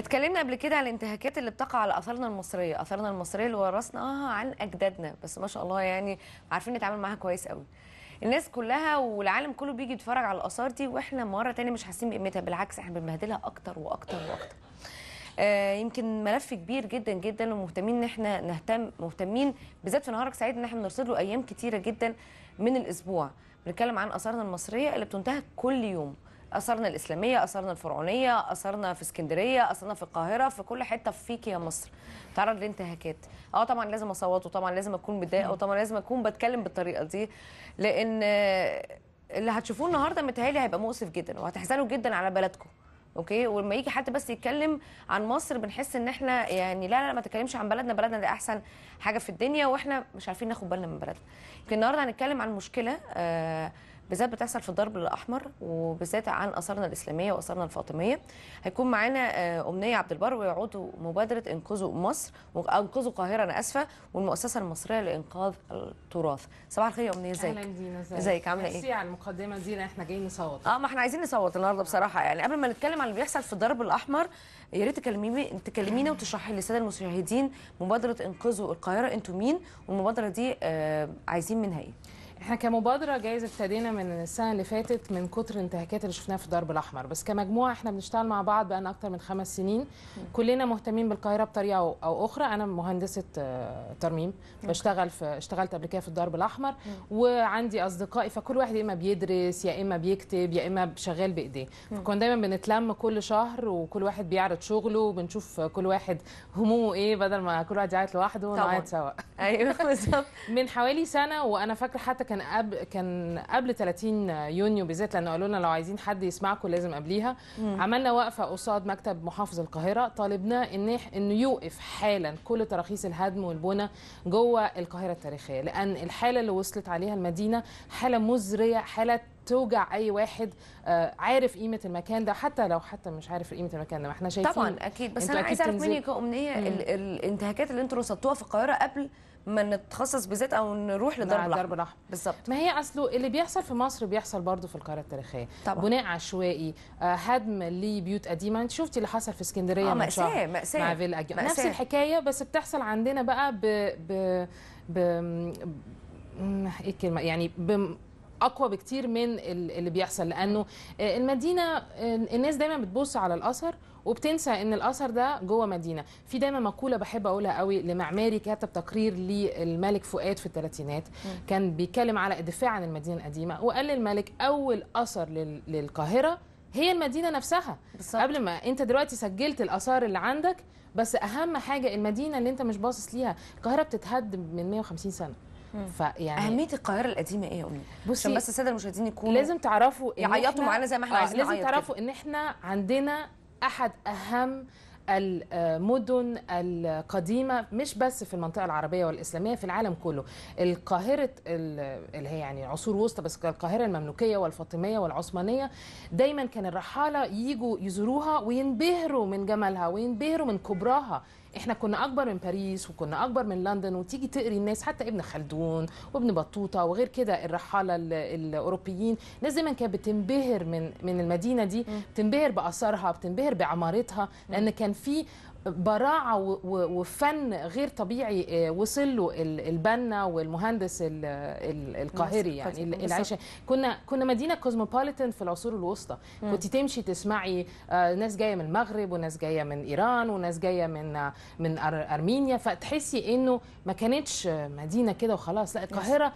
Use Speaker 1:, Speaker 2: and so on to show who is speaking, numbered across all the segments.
Speaker 1: اتكلمنا قبل كده على الانتهاكات اللي بتقع على اثارنا المصريه اثارنا المصريه اللي ورثناها آه، عن اجدادنا بس ما شاء الله يعني عارفين نتعامل معاها كويس قوي الناس كلها والعالم كله بيجي يتفرج على الاثار دي واحنا مره تانية مش حاسين بقيمتها بالعكس احنا بنبهدلها اكتر واكتر واكتر آه يمكن ملف كبير جدا جدا ومهتمين ان احنا نهتم مهتمين بالذات في نهارك سعيد ان احنا بنرصد له ايام كتيره جدا من الاسبوع بنتكلم عن اثارنا المصريه اللي بتنتهك كل يوم اثرنا الاسلاميه اثرنا الفرعونيه اثرنا في اسكندريه اثرنا في القاهره في كل حته فيكي يا مصر تعرض لانتهاكات اه طبعا لازم اصوت وطبعا لازم اكون متضايقه وطبعا لازم اكون بتكلم بالطريقه دي لان اللي هتشوفوه النهارده متهيألي هيبقى مؤسف جدا وهتحزنوا جدا على بلدكم اوكي ولما يجي حد بس يتكلم عن مصر بنحس ان احنا يعني لا لا ما تتكلمش عن بلدنا بلدنا ده احسن حاجه في الدنيا واحنا مش عارفين ناخد بالنا من بلدنا النهارده هنتكلم عن مشكله آه بالذات بتحصل في الضرب الاحمر وبالذات عن اثارنا الاسلاميه واثارنا الفاطميه هيكون معانا آه، امنيه عبد البر ويعودوا مبادره انقذوا مصر انقذوا القاهره انا اسفه والمؤسسه المصريه لانقاذ التراث صباح الخير يا امنيه ازيك اهلا
Speaker 2: دينا ازيك عامله ايه ميرسي على المقدمه دينا احنا جايين نصوت
Speaker 1: اه ما احنا عايزين نصوت النهارده بصراحه يعني قبل ما نتكلم عن اللي بيحصل في الضرب الاحمر يا ريت تكلمينا تكلمينا وتشرحي للساده المشاهدين مبادره انقذوا القاهره انتوا مين
Speaker 2: والمبادره دي آه، عايزين منها ايه احنا كمبادره جايز ابتدينا من السنه اللي فاتت من كتر الانتهاكات اللي شفناها في الدرب الاحمر بس كمجموعه احنا بنشتغل مع بعض بقالنا اكتر من خمس سنين كلنا مهتمين بالقاهره بطريقه او اخرى انا مهندسه آه، ترميم بشتغل في اشتغلت قبل كده في الدرب الاحمر وعندي اصدقائي فكل واحد يا اما بيدرس يا اما بيكتب يا اما شغال بايديه فكنا دايما بنتلم كل شهر وكل واحد بيعرض شغله وبنشوف كل واحد همومه ايه بدل ما كل واحد يعيط لوحده ونقعد سوا ايوه بالظبط من حوالي سنه وانا فاكره حتى كان قبل كان قبل 30 يونيو بالذات لانه قالوا لنا لو عايزين حد يسمعكم لازم قبليها مم. عملنا وقفه قصاد مكتب محافظ القاهره طالبناه ان انه يوقف حالا كل تراخيص الهدم والبنى جوه القاهره التاريخيه لان الحاله اللي وصلت عليها المدينه حاله مزريه حاله توجع اي واحد آه، عارف قيمه المكان ده حتى لو حتى مش عارف قيمه المكان ده ما احنا شايفين طبعا اكيد بس انا عايزه اعرف مني كامنيه الانتهاكات اللي انتوا رصدتوها في القاهره قبل ما نتخصص بذات او نروح لضرب الاحمر ضرب الاحمر بالظبط ما هي اصله اللي بيحصل في مصر بيحصل برضه في القارة التاريخيه طبعا. بناء عشوائي آه، هدم لبيوت قديمه انت شفتي اللي حصل في اسكندريه آه مأساة مأساة. مع فيلا نفس الحكايه بس بتحصل عندنا بقى ب ب, ب... ايه الكلمه يعني ب... اقوى بكتير من اللي بيحصل لانه آه، المدينه آه، الناس دايما بتبص على الاثر وبتنسى ان الاثر ده جوه مدينه في دايما مقوله بحب اقولها قوي لمعماري كاتب تقرير للملك فؤاد في الثلاثينات كان بيتكلم على الدفاع عن المدينه القديمه وقال للملك اول اثر للقاهره هي المدينه نفسها بالصبت. قبل ما انت دلوقتي سجلت الاثار اللي عندك بس اهم حاجه المدينه اللي انت مش باصص ليها القاهره بتتهد من 150 سنه فيعني اهميه القاهره القديمه ايه يا امي عشان بس الساده المشاهدين يكونوا لازم تعرفوا إن يعيطوا معانا زي ما احنا آه عايزين لازم تعرفوا كده. ان احنا عندنا احد اهم المدن آه، القديمه مش بس في المنطقه العربيه والاسلاميه في العالم كله القاهره اللي هي يعني عصور وسطى بس القاهره المملوكيه والفاطميه والعثمانيه دايما كان الرحاله يجوا يزوروها وينبهروا من جمالها وينبهروا من كبراها احنا كنا اكبر من باريس وكنا اكبر من لندن وتيجي تقري الناس حتى ابن خلدون وابن بطوطه وغير كده الرحاله الاوروبيين ناس دايما كانت بتنبهر من من المدينه دي بتنبهر باثارها بتنبهر بعمارتها لان كان في براعه وفن غير طبيعي آه، وصل له البنا والمهندس القاهري يعني العيشه كنا كنا مدينه كوزموبوليتان في العصور الوسطى كنت تمشي تسمعي آه، ناس جايه من المغرب وناس جايه من ايران وناس جايه من آه، من ارمينيا فتحسي انه ما كانتش مدينه كده وخلاص لا القاهره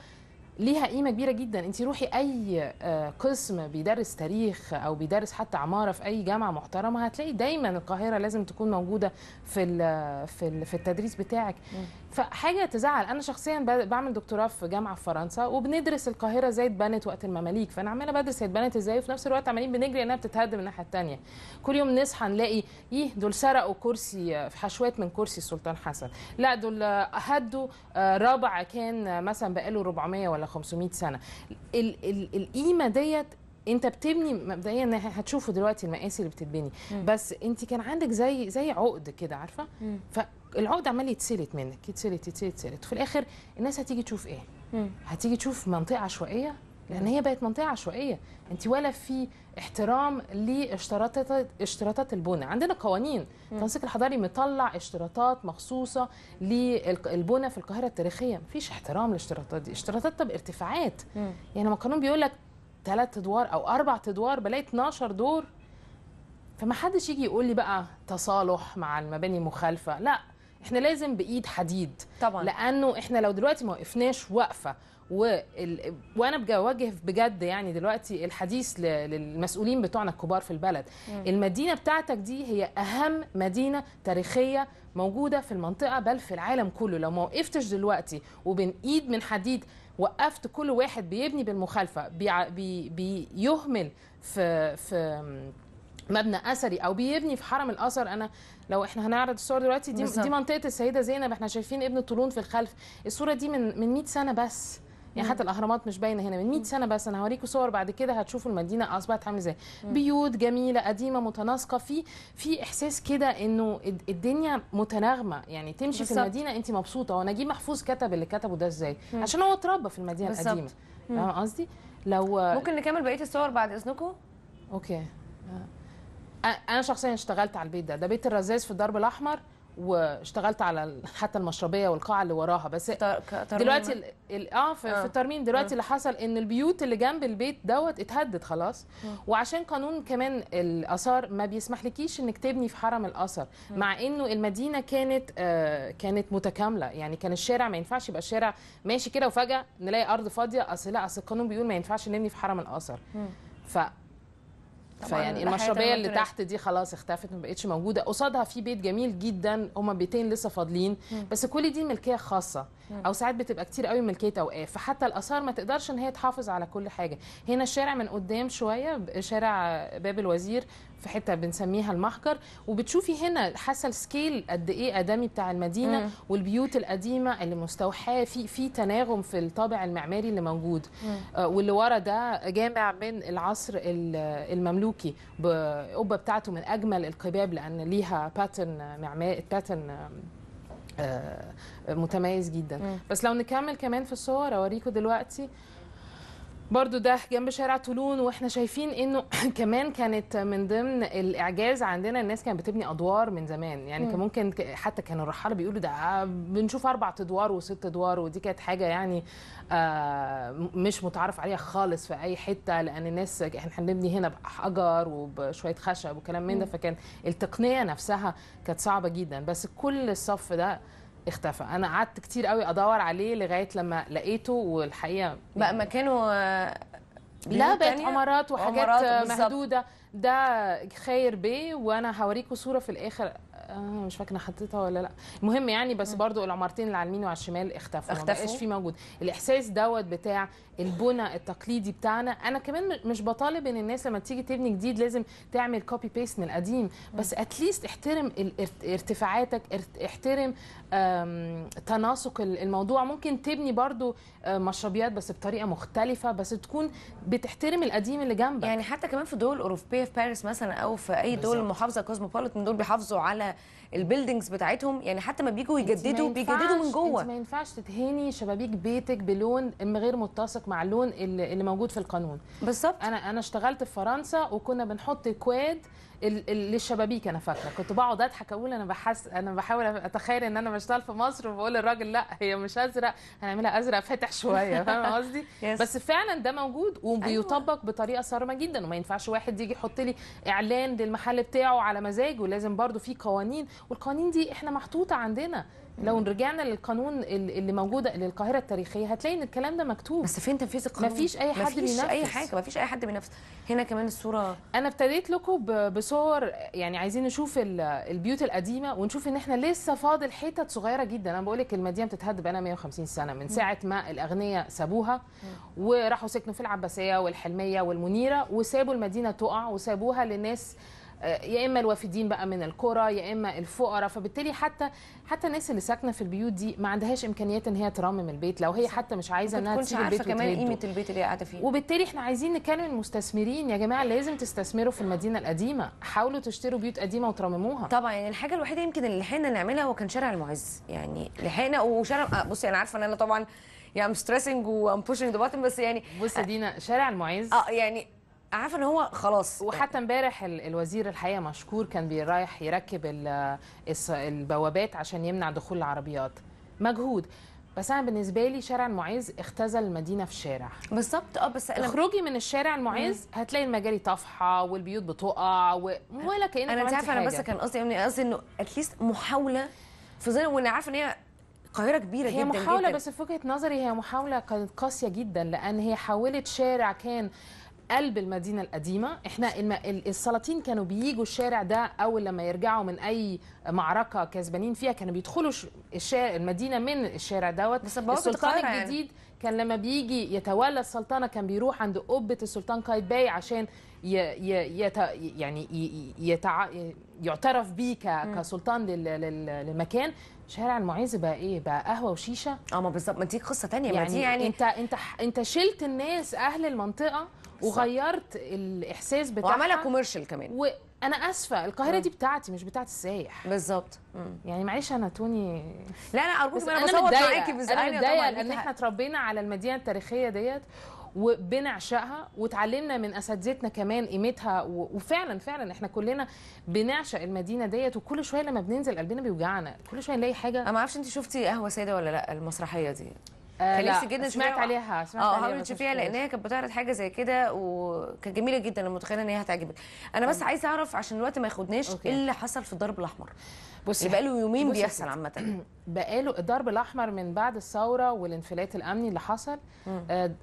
Speaker 2: ليها قيمه كبيره جدا انت روحي اي آه، قسم بيدرس تاريخ او بيدرس حتى عماره في اي جامعه محترمه هتلاقي دايما القاهره لازم تكون موجوده في في التدريس بتاعك فحاجه تزعل انا شخصيا بعمل دكتوراه في جامعه في فرنسا وبندرس القاهره ازاي اتبنت وقت المماليك فانا عماله بدرس هي اتبنت ازاي وفي نفس الوقت عمالين بنجري انها بتتهدم الناحيه الثانيه كل يوم نصحى نلاقي ايه دول سرقوا كرسي في آه، حشوات من كرسي السلطان حسن لا دول آه، هدوا آه، رابع كان مثلا بقاله 400 ولا 500 سنه القيمه ديت انت بتبني مبدئيا هتشوفوا دلوقتي المقاسي اللي بتتبني بس انت كان عندك زي زي عقد كده عارفه العقد عمال يتسلت منك يتسلت يتسلت يتسلت في الاخر الناس هتيجي تشوف ايه هتيجي تشوف منطقه عشوائيه لان هي بقت منطقه عشوائيه انت ولا في احترام لاشتراطات اشتراطات البنى عندنا قوانين التنسيق الحضاري مطلع اشتراطات مخصوصه للبنى في القاهره التاريخيه مفيش احترام للاشتراطات دي اشتراطات طب ارتفاعات مم. يعني لما القانون بيقول لك ثلاث ادوار او اربع ادوار بلاقي 12 دور فما حدش يجي يقول لي بقى تصالح مع المباني المخالفه لا احنا لازم بايد حديد طبعا لانه احنا لو دلوقتي ما وقفناش وقفه و... ال... وانا بواجه بجد يعني دلوقتي الحديث ل... للمسؤولين بتوعنا الكبار في البلد مم. المدينه بتاعتك دي هي اهم مدينه تاريخيه موجوده في المنطقه بل في العالم كله لو ما وقفتش دلوقتي وبين ايد من حديد وقفت كل واحد بيبني بالمخالفه بي... بي... بيهمل في في مبنى اثري او بيبني في حرم الاثر انا لو احنا هنعرض الصور دلوقتي دي بالزبط. دي منطقه السيده زينب احنا شايفين ابن طولون في الخلف الصوره دي من من 100 سنه بس يعني حتى الاهرامات مش باينه هنا من 100 سنه بس انا هوريكم صور بعد كده هتشوفوا المدينه اصبحت عامله ازاي بيوت جميله قديمه متناسقه في في احساس كده انه الدنيا متناغمه يعني تمشي بالزبط. في المدينه انت مبسوطه ونجيب محفوظ كتب اللي كتبه ده ازاي عشان هو اتربى في المدينه بالزبط. القديمه فاهم قصدي لو ممكن نكمل بقيه الصور بعد اذنكم اوكي انا شخصيا اشتغلت على البيت ده ده بيت الرزاز في الدرب الاحمر واشتغلت على حتى المشربيه والقاعه اللي وراها بس دلوقتي اه في, آه. في الترميم دلوقتي آه. اللي حصل ان البيوت اللي جنب البيت دوت اتهدد خلاص آه. وعشان قانون كمان الاثار ما بيسمحلكيش انك تبني في حرم الاثر آه. مع انه المدينه كانت آه كانت متكامله يعني كان الشارع ما ينفعش يبقى الشارع ماشي كده وفجاه نلاقي ارض فاضيه اصل لا اصل القانون بيقول ما ينفعش نبني في حرم الاثر آه. ف فيعني المشربيه اللي تحت دي خلاص اختفت ما بقتش موجوده قصادها في بيت جميل جدا هما بيتين لسه فاضلين بس كل دي ملكيه خاصه او ساعات بتبقى كتير قوي ملكيه اوقاف فحتى الاثار ما تقدرش ان هي تحافظ على كل حاجه هنا الشارع من قدام شويه شارع باب الوزير في حته بنسميها المحجر وبتشوفي هنا حصل سكيل قد ايه ادمي بتاع المدينه مم. والبيوت القديمه اللي مستوحاه في في تناغم في الطابع المعماري اللي موجود آه واللي ورا ده جامع من العصر المملوكي بقبه بتاعته من اجمل القباب لان ليها باترن معماري باترن آه، متميز جدا بس لو نكمل كمان في الصور اوريكم دلوقتي برضو ده جنب شارع طولون واحنا شايفين انه كمان كانت من ضمن الاعجاز عندنا الناس كانت بتبني ادوار من زمان يعني كان ممكن حتى كان الرحاله بيقولوا ده آه، بنشوف اربع ادوار وست ادوار ودي كانت حاجه يعني آه، مش متعارف عليها خالص في اي حته لان الناس احنا بنبني هنا بحجر وبشويه خشب وكلام من ده فكان التقنيه نفسها كانت صعبه جدا بس كل الصف ده اختفى انا قعدت كتير قوي ادور عليه لغايه لما لقيته والحقيقه بقى مكانه لا بقت عمارات وحاجات عمارات مهدوده ده خير بيه وانا هوريكم صوره في الاخر آه مش فاكره حطيتها ولا لا المهم يعني بس برضو العمارتين اللي على اليمين وعلى الشمال اختفوا ما بقاش في موجود الاحساس دوت بتاع البنى التقليدي بتاعنا انا كمان مش بطالب ان الناس لما تيجي تبني جديد لازم تعمل كوبي بيست من القديم بس اتليست احترم ارتفاعاتك احترم تناسق الموضوع ممكن تبني برضو آه، مشربيات بس بطريقه مختلفه بس تكون بتحترم القديم اللي جنبك يعني حتى كمان في الدول الاوروبيه في باريس مثلا او في اي دول محافظه كوزموبوليتان دول بيحافظوا على
Speaker 1: البيلدينجز بتاعتهم يعني حتى ما بيجوا يجددوا بيجددوا من جوه انت ما
Speaker 2: ينفعش تدهني شبابيك بيتك بلون غير متسق مع اللون اللي موجود في القانون بالظبط انا انا اشتغلت في فرنسا وكنا بنحط كواد للشبابيك انا فاكره كنت بقعد اضحك اقول انا بحس انا بحاول اتخيل ان انا بشتغل في مصر وبقول للراجل لا هي مش ازرق هنعملها ازرق فاتح شويه فاهمه قصدي بس فعلا ده موجود أيوة. وبيطبق بطريقه صارمه جدا وما ينفعش واحد يجي يحط لي اعلان للمحل بتاعه على مزاجه لازم برضو في قوانين والقوانين دي احنا محطوطه عندنا لو رجعنا للقانون اللي موجوده للقاهره التاريخيه هتلاقي ان الكلام ده مكتوب بس فين تنفيذ القانون مفيش اي حد مفيش بينفس. اي حاجه مفيش اي حد بينفس هنا كمان الصوره انا ابتديت لكم بصور يعني عايزين نشوف البيوت القديمه ونشوف ان احنا لسه فاضل حتت صغيره جدا انا بقول لك المدينه بتتهد بقى 150 سنه من ساعه ما الاغنياء سابوها وراحوا سكنوا في العباسيه والحلميه والمنيره وسابوا المدينه تقع وسابوها للناس آه، يا اما الوافدين بقى من القرى يا اما الفقراء فبالتالي حتى حتى الناس اللي ساكنه في البيوت دي ما عندهاش امكانيات ان هي ترمم البيت لو هي حتى مش عايزه انها تسيب البيت كمان قيمه البيت اللي قاعده فيه وبالتالي احنا عايزين نكلم المستثمرين يا جماعه لازم تستثمروا في المدينه القديمه حاولوا تشتروا بيوت قديمه وترمموها طبعا يعني
Speaker 1: الحاجه الوحيده يمكن اللي لحقنا نعملها هو كان شارع المعز يعني لحقنا وشارع آه، بصي انا عارفه ان انا طبعا
Speaker 2: يعني ام ستريسنج وام بوشنج ذا بس يعني بصي دينا شارع المعز اه يعني عارفه ان هو خلاص وحتى امبارح الوزير الحقيقه مشكور كان بيرايح يركب البوابات عشان يمنع دخول العربيات مجهود بس انا بالنسبه لي شارع المعز اختزل المدينه في شارع بالظبط اه بس اخرجي من الشارع المعز هتلاقي المجاري طافحه والبيوت بتقع و... ولا كانك انا انت عارفه انا بس كان قصدي يعني قصدي انه
Speaker 1: اتليست محاوله في ظل وانا عارفه ان هي قاهره كبيره هي جدا هي محاوله جداً. بس
Speaker 2: في وجهه نظري هي محاوله كانت قاسيه جدا لان هي حاولت شارع كان قلب المدينه القديمه احنا السلاطين كانوا بيجوا الشارع ده اول لما يرجعوا من اي معركه كسبانين فيها كانوا بيدخلوا المدينه من الشارع دوت بس السلطان يعني. الجديد يعني. كان لما بيجي يتولى السلطنه كان بيروح عند قبه السلطان قايتباي عشان ي ي يت يعني يتع يعترف بيه كسلطان للمكان شارع المعز بقى ايه بقى قهوه وشيشه اه ما بالظبط ما دي قصه ثانيه يعني ما دي يعني, يعني انت انت انت شلت الناس اهل المنطقه وغيرت الاحساس بتاعها وعملها كوميرشال كمان و... انا اسفه القاهره دي بتاعتي مش بتاعت السايح بالظبط يعني معلش انا توني لا انا ارجوك انا بصور معاكي انا متضايقه ان احنا اتربينا على المدينه التاريخيه ديت وبنعشقها وتعلمنا من اساتذتنا كمان قيمتها وفعلا فعلا احنا كلنا بنعشق المدينه ديت وكل شويه لما بننزل قلبنا بيوجعنا كل شويه نلاقي حاجه انا ما اعرفش انت شفتي قهوه ساده ولا لا المسرحيه دي
Speaker 1: آه كان نفسي جدا سمعت عليها
Speaker 2: آه، سمعت اه حاولت تشوفيها لان هي
Speaker 1: كانت بتعرض حاجه زي كده وكانت جميله جدا انا متخيله ان هي هتعجبك انا بس عايزه اعرف عشان الوقت ما ياخدناش ايه اللي حصل في الضرب الاحمر
Speaker 2: بصي اللي بقاله يومين بيحصل عامه بقاله الضرب الاحمر من بعد الثوره والانفلات الامني اللي حصل آه،,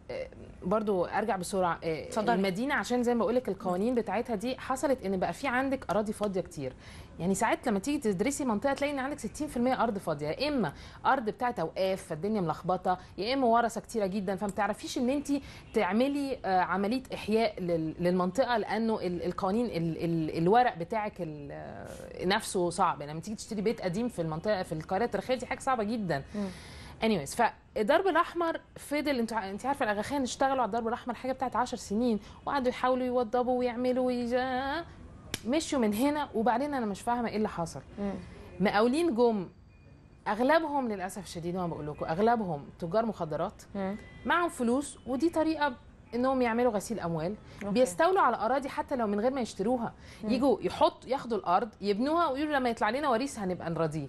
Speaker 2: آه برضو ارجع بسرعه آه المدينه عشان زي ما بقول لك القوانين بتاعتها دي حصلت ان بقى في عندك اراضي فاضيه كتير يعني ساعات لما تيجي تدرسي منطقه تلاقي ان عندك 60% ارض فاضيه يا اما ارض بتاعت اوقاف فالدنيا ملخبطه يا اما ورثه كتيره جدا فما تعرفيش ان انت تعملي آه، عمليه احياء للمنطقه لانه القوانين الورق بتاعك آه، نفسه صعب يعني لما تيجي تشتري بيت قديم في المنطقه في القاهره التاريخيه دي حاجه صعبه جدا انيويز فالضرب الاحمر فضل انت انت عارفه الاغاخان اشتغلوا على الضرب الاحمر حاجه بتاعت 10 سنين وقعدوا يحاولوا يوضبوا ويعملوا ويجا مشوا من هنا وبعدين انا مش فاهمه ايه اللي حصل مقاولين جم اغلبهم للاسف الشديد وانا بقول لكم اغلبهم تجار مخدرات معاهم فلوس ودي طريقه انهم يعملوا غسيل اموال أوكي. بيستولوا على اراضي حتى لو من غير ما يشتروها يجوا يحط ياخدوا الارض يبنوها ويقولوا لما يطلع لنا وريث هنبقى نراضيه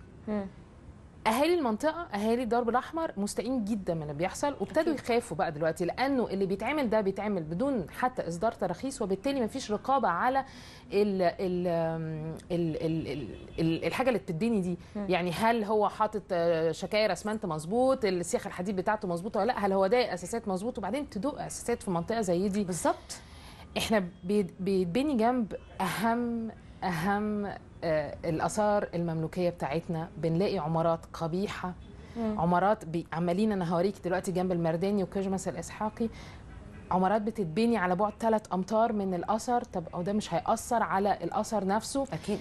Speaker 2: اهالي المنطقه اهالي الدرب الاحمر مستائين جدا من اللي بيحصل وابتدوا يخافوا بقى دلوقتي لانه اللي بيتعمل ده بيتعمل بدون حتى اصدار تراخيص وبالتالي ما فيش رقابه على الـ الـ الـ الـ الـ الحاجه اللي بتديني دي يعني هل هو حاطط شكاير اسمنت مظبوط السياخ الحديد بتاعته مظبوطه ولا لا هل هو ده اساسات مظبوط وبعدين تدق اساسات في منطقه زي دي بالظبط احنا بيتبني جنب اهم اهم آه، الاثار المملوكيه بتاعتنا بنلاقي عمارات قبيحه مم. عمارات عمالين انا هوريك دلوقتي جنب المرداني وكجمس الاسحاقي عمارات بتتبني على بعد ثلاث امتار من الاثر طب او ده مش هياثر على الاثر نفسه اكيد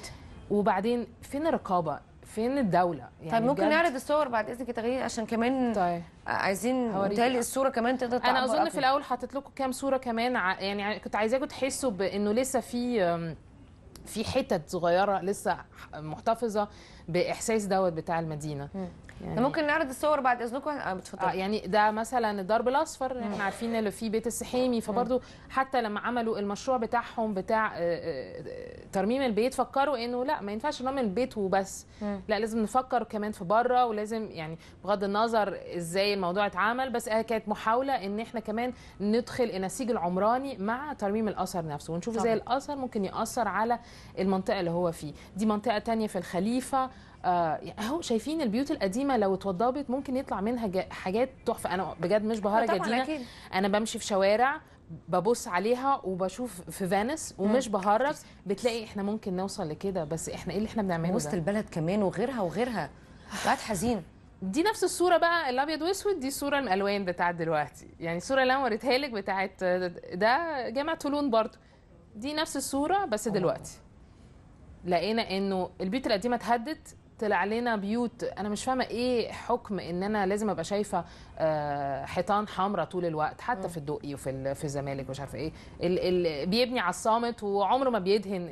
Speaker 2: وبعدين فين الرقابه فين الدوله يعني طيب ممكن نعرض الصور بعد اذنك يا تغيير
Speaker 1: عشان كمان طيب. عايزين متهيألي الصوره كمان تقدر انا اظن في الاول
Speaker 2: حطيت لكم كام صوره كمان يعني كنت عايزاكم تحسوا بانه لسه في في حتت صغيره لسه محتفظه باحساس دوت بتاع المدينه يعني ممكن نعرض الصور بعد اذنكم آه،, آه يعني ده مثلا الضرب الاصفر احنا يعني عارفين اللي في بيت السحيمي فبرضه حتى لما عملوا المشروع بتاعهم بتاع آه، آه، ترميم البيت فكروا انه لا ما ينفعش نرمم البيت وبس مم. لا لازم نفكر كمان في بره ولازم يعني بغض النظر ازاي الموضوع اتعمل بس كانت محاوله ان احنا كمان ندخل النسيج العمراني مع ترميم الاثر نفسه ونشوف ازاي الاثر ممكن ياثر على المنطقه اللي هو فيه دي منطقه ثانيه في الخليفه آه، اهو شايفين البيوت القديمه لو اتوضبت ممكن يطلع منها حاجات تحفه انا بجد مش بهاره جديده انا بمشي في شوارع ببص عليها وبشوف في فانس ومش بهرج بتلاقي احنا ممكن نوصل لكده بس احنا ايه اللي احنا بنعمله وسط البلد كمان وغيرها وغيرها بقت حزين دي نفس الصوره بقى الابيض واسود دي صوره الالوان بتاعت دلوقتي يعني الصوره اللي انا وريتها لك بتاعت ده جامع تولون برضو دي نفس الصوره بس آه. دلوقتي لقينا انه البيوت القديمه اتهدت طلع لنا بيوت انا مش فاهمه ايه حكم ان انا لازم ابقى شايفه آه، حيطان حمراء طول الوقت حتى في الدقي وفي في الزمالك مش عارفه ايه ال ال بيبني على الصامت وعمره ما بيدهن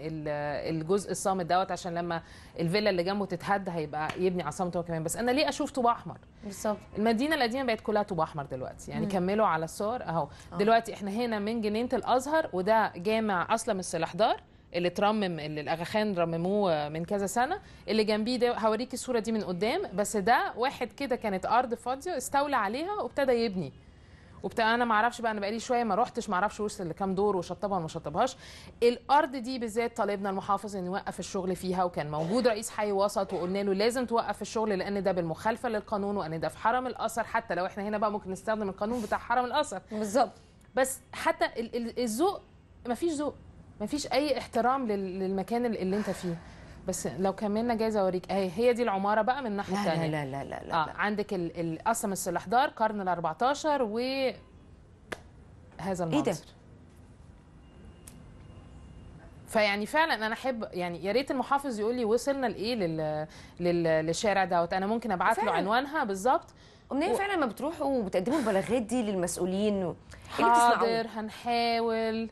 Speaker 2: الجزء الصامت دوت عشان لما الفيلا اللي جنبه تتهد هيبقى يبني على الصامت هو كمان بس انا ليه اشوف طوب احمر بالظبط المدينه القديمه بقت كلها طوب احمر دلوقتي يعني مم. كملوا على الصور اهو آه. دلوقتي احنا هنا من جنينه الازهر وده جامع اصلا من السلاحدار اللي اترمم اللي الاغاخان رمموه من كذا سنه اللي جنبيه ده هوريكي الصوره دي من قدام بس ده واحد كده كانت ارض فاضيه استولى عليها وابتدى يبني وبتاع انا ما اعرفش بقى انا بقالي شويه ما روحتش ما اعرفش وصل لكام دور وشطبها ولا ما شطبهاش الارض دي بالذات طالبنا المحافظ ان يوقف الشغل فيها وكان موجود رئيس حي وسط وقلنا له لازم توقف الشغل لان ده بالمخالفه للقانون وان ده في حرم الاثر حتى لو احنا هنا بقى ممكن نستخدم القانون بتاع حرم الاثر بالظبط بس حتى الذوق ما فيش ذوق مفيش اي احترام للمكان اللي انت فيه بس لو كملنا جايزه اوريك اهي هي دي العماره بقى من الناحيه الثانيه لا, لا لا لا لا, آه عندك القسم السلحدار قرن ال 14 و هذا المنظر ايه ده؟ فيعني فعلا انا احب يعني يا ريت المحافظ يقول لي وصلنا لايه لل... لل... للشارع دوت انا ممكن ابعت له عنوانها بالظبط امنيه و... فعلا ما بتروحوا وبتقدموا البلاغات دي للمسؤولين و... إيه حاضر هنحاول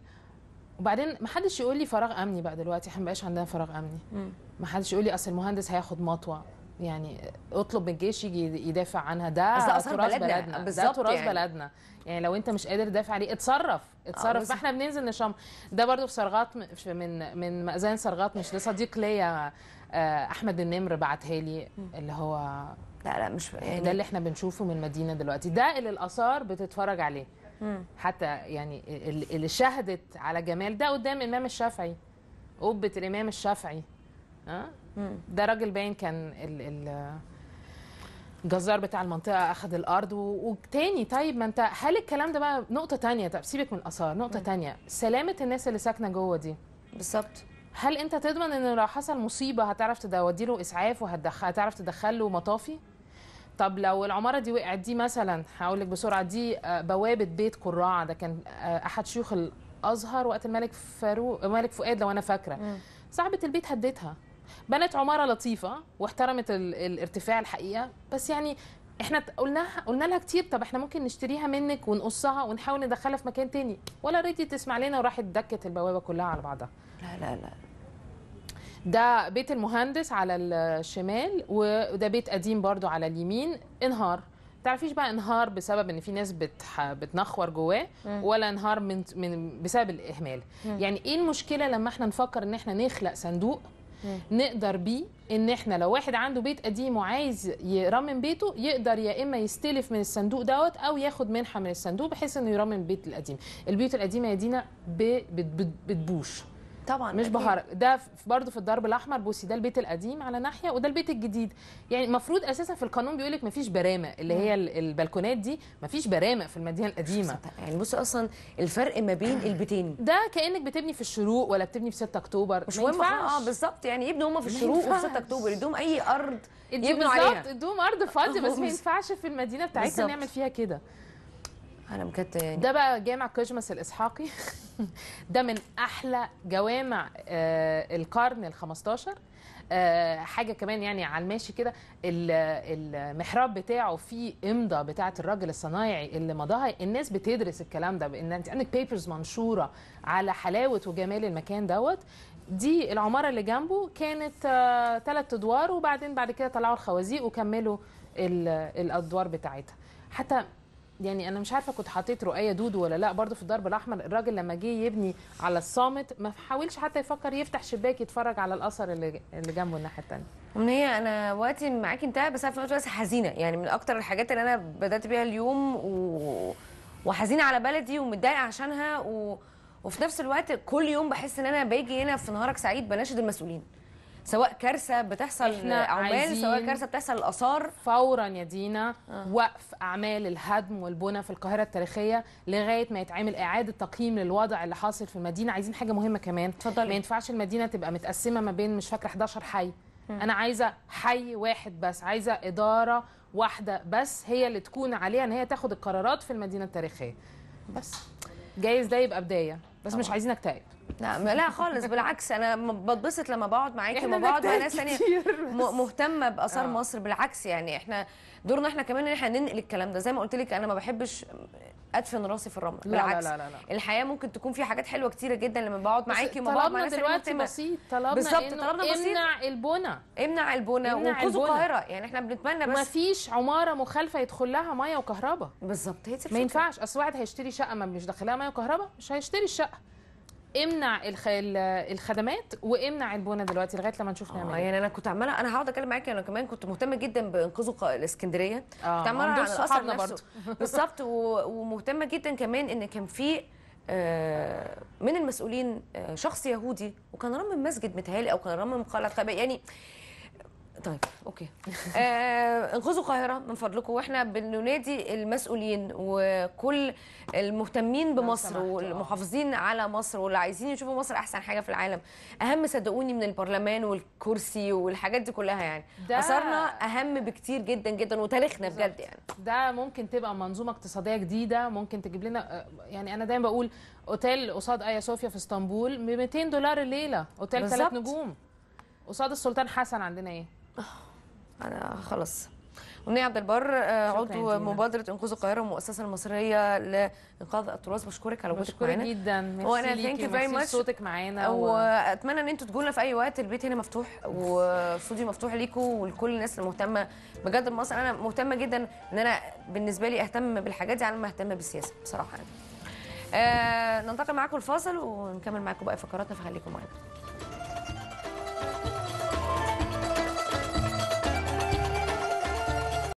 Speaker 2: وبعدين ما حدش يقول لي فراغ امني بقى دلوقتي احنا ما بقاش عندنا فراغ امني ما حدش يقول لي اصل المهندس هياخد مطوه يعني اطلب من الجيش يجي يدافع عنها ده تراث بلدنا, بلدنا. ده تراث يعني. بلدنا يعني لو انت مش قادر تدافع عليه اتصرف اتصرف آه احنا بننزل نشم ده برضو في صرغات من من مأذان صرغات مش ده صديق ليا آه، احمد النمر بعتها لي اللي هو لا لا مش يعني ده يعني اللي احنا بنشوفه من المدينه دلوقتي ده اللي الاثار بتتفرج عليه حتى يعني اللي شهدت على جمال ده قدام الامام الشافعي قبه الامام الشافعي ها ده راجل باين كان ال ال الجزار بتاع المنطقه اخذ الارض وتاني طيب ما انت هل الكلام ده بقى نقطه تانية طب سيبك من الاثار نقطه م. تانية سلامه الناس اللي ساكنه جوه دي بالظبط هل انت تضمن ان لو حصل مصيبه هتعرف تودي له اسعاف وهتعرف تدخل له مطافي طب لو العماره دي وقعت دي مثلا هقول لك بسرعه دي آه، بوابه بيت قراعه ده كان آه، احد شيوخ الازهر وقت الملك فاروق الملك فؤاد لو انا فاكره صاحبه البيت هدتها بنت عماره لطيفه واحترمت الارتفاع الحقيقه بس يعني احنا قلناها قلنا لها كتير طب احنا ممكن نشتريها منك ونقصها ونحاول ندخلها في مكان تاني ولا ريتي تسمع لنا وراحت دكت البوابه كلها على بعضها لا لا لا ده بيت المهندس على الشمال وده بيت قديم برضو على اليمين انهار تعرفيش بقى انهار بسبب ان في ناس بتح... بتنخور جواه ولا انهار من... من بسبب الاهمال مم. يعني ايه المشكله لما احنا نفكر ان احنا نخلق صندوق مم. نقدر بيه ان احنا لو واحد عنده بيت قديم وعايز يرمم بيته يقدر يا اما يستلف من الصندوق دوت او ياخد منحه من الصندوق بحيث انه يرمم البيت القديم البيوت القديمه يا دينا ب... بت... بتبوش طبعا مش بهرج ده برضو في الضرب الاحمر بصي ده البيت القديم على ناحيه وده البيت الجديد يعني المفروض اساسا في القانون بيقول لك مفيش برامه اللي هي نعم. البلكونات دي مفيش برامه في المدينه القديمه يعني بصي اصلا الفرق ما بين البيتين ده كانك بتبني في الشروق ولا بتبني في 6 اكتوبر مش مهم اه بالظبط يعني يبنوا هم في الشروق وفي 6 اكتوبر يدوم اي ارض يبنوا عليها بالظبط ادوهم ارض فاضيه بس ما ينفعش في المدينه بتاعتنا نعمل فيها كده انا بجد يعني ده بقى جامع قشمس الاسحاقي ده من احلى جوامع آه القرن ال 15 آه حاجه كمان يعني على الماشي كده المحراب بتاعه فيه امضه بتاعه الراجل الصنايعي اللي مضاها الناس بتدرس الكلام ده بان انت عندك بيبرز منشوره على حلاوه وجمال المكان دوت دي العماره اللي جنبه كانت ثلاث آه ادوار وبعدين بعد كده طلعوا الخوازيق وكملوا الادوار بتاعتها حتى يعني انا مش عارفه كنت حطيت رؤيه دودو ولا لا برضو في الضرب الاحمر الراجل لما جه يبني على الصامت ما حاولش حتى يفكر يفتح شباك يتفرج على الاثر اللي اللي جنبه الناحيه الثانيه
Speaker 1: امنيه انا وقتي معاكي انتهى بس انا في نفس حزينه يعني من اكتر الحاجات اللي انا بدات بيها اليوم و... وحزينه على بلدي ومتضايقه عشانها و... وفي نفس الوقت كل يوم بحس ان انا باجي هنا في نهارك سعيد بناشد المسؤولين سواء كارثه بتحصل عمال سواء
Speaker 2: كارثه بتحصل الاثار فورا يا دينا آه. وقف اعمال الهدم والبنى في القاهره التاريخيه لغايه ما يتعمل اعاده تقييم للوضع اللي حاصل في المدينه عايزين حاجه مهمه كمان اتفضلي ما ينفعش المدينه تبقى متقسمه ما بين مش فاكره 11 حي م. انا عايزه حي واحد بس عايزه اداره واحده بس هي اللي تكون عليها ان هي تاخد القرارات في المدينه التاريخيه بس جايز ده يبقى بدايه بس طبعا. مش عايزين اكتئب نعم لا خالص بالعكس انا بتبسط لما بقعد معاكي لما بقعد مع ناس ثانيه
Speaker 1: مهتمه باثار آه. مصر بالعكس يعني احنا دورنا احنا كمان ان احنا ننقل الكلام ده زي ما قلت لك انا ما بحبش ادفن راسي في الرمل لا بالعكس لا لا لا لا. الحياه ممكن تكون في حاجات حلوه كتيره جدا
Speaker 2: لما بقعد معاكي ما طلبنا دلوقتي بسيط طلبنا بالظبط طلبنا بسيط امنع البنى امنع البنى وانقذوا القاهره
Speaker 1: يعني احنا بنتمنى بس مفيش
Speaker 2: عماره مخالفه يدخل لها ميه وكهرباء بالظبط هي ما ينفعش اصل واحد هيشتري شقه ما مش داخلها ميه وكهرباء مش هيشتري الشقه امنع الخدمات وامنع البونه دلوقتي لغايه لما نشوف نعمل آه، إيه. يعني انا كنت عماله انا هقعد
Speaker 1: اتكلم معاكي انا كمان كنت مهتمه جدا بانقاذ الاسكندريه آه كنت عماله على الاثر نفسه بالظبط ومهتمه جدا كمان ان كان في آه، من المسؤولين آه، شخص يهودي وكان رمم مسجد متهالي او كان رمم قلعه يعني طيب اوكي آه، انقذوا القاهره من فضلكم واحنا بننادي المسؤولين وكل المهتمين بمصر والمحافظين على مصر واللي عايزين يشوفوا مصر احسن حاجه في العالم اهم صدقوني من البرلمان والكرسي والحاجات دي كلها
Speaker 2: يعني اثارنا اهم بكتير جدا جدا وتاريخنا بجد يعني ده ممكن تبقى منظومه اقتصاديه جديده ممكن تجيب لنا آه، يعني انا دايما بقول اوتيل قصاد ايا صوفيا في اسطنبول ب 200 دولار الليله اوتيل ثلاث نجوم قصاد السلطان حسن عندنا ايه آه،
Speaker 1: انا خلاص أمنية عبد البر آه، عضو مبادرة إنقاذ القاهرة المؤسسة المصرية لإنقاذ التراث بشكرك على وجودك معانا جدا وأنا ثانك يو فيري ماتش صوتك
Speaker 2: معانا وأتمنى
Speaker 1: إن أنتوا لنا في أي وقت البيت هنا مفتوح واستوديو مفتوح ليكم ولكل الناس اللي مهتمة بجد بمصر أنا مهتمة جدا إن أنا بالنسبة لي أهتم بالحاجات دي على ما أهتم بالسياسة بصراحة يعني. آه ننتقل معاكم الفاصل ونكمل معاكم بقى فقراتنا فخليكم معانا